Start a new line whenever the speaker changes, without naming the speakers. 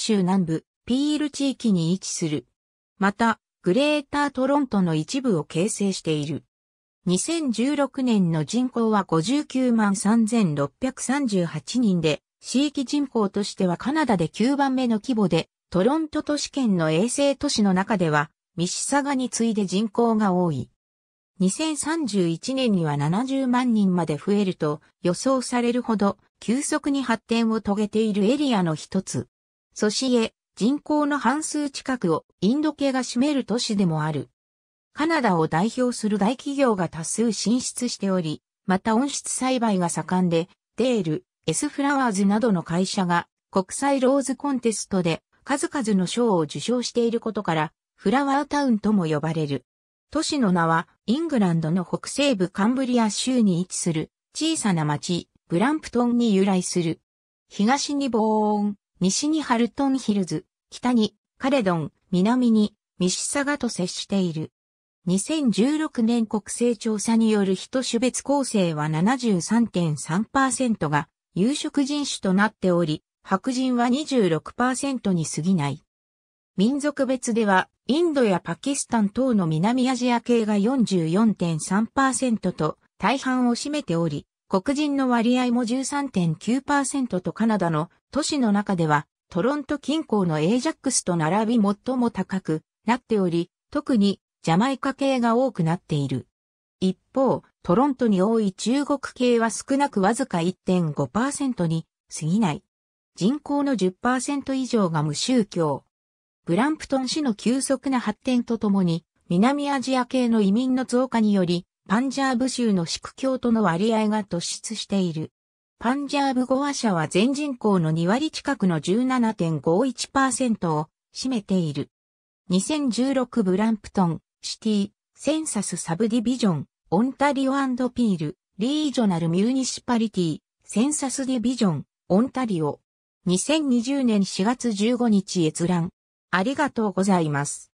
州南部、ピール地域に位置する。また、グレータートロントの一部を形成している。2016年の人口は59万3638人で、地域人口としてはカナダで9番目の規模で、トロント都市圏の衛星都市の中では、ミシサガに次いで人口が多い。2031年には70万人まで増えると予想されるほど急速に発展を遂げているエリアの一つ。ソシエ、人口の半数近くをインド系が占める都市でもある。カナダを代表する大企業が多数進出しており、また温室栽培が盛んで、デール、エスフラワーズなどの会社が国際ローズコンテストで数々の賞を受賞していることから、フラワータウンとも呼ばれる。都市の名は、イングランドの北西部カンブリア州に位置する小さな町、ブランプトンに由来する。東にボーン、西にハルトンヒルズ、北にカレドン、南にミシサガと接している。2016年国勢調査による人種別構成は73.3%が有色人種となっており、白人は26%に過ぎない。民族別では、インドやパキスタン等の南アジア系が44.3%と大半を占めており、黒人の割合も13.9%とカナダの都市の中ではトロント近郊のエイジャックスと並び最も高くなっており、特にジャマイカ系が多くなっている。一方、トロントに多い中国系は少なくわずか1.5%に過ぎない。人口の10%以上が無宗教。ブランプトン市の急速な発展とともに、南アジア系の移民の増加により、パンジャーブ州のシク教徒の割合が突出している。パンジャーブ語話者は全人口の2割近くの17.51%を占めている。2016ブランプトン、シティ、センサスサブディビジョン、オンタリオピール、リージョナルミュニシパリティ、センサスディビジョン、オンタリオ。2020年4月15日閲覧。ありがとうございます。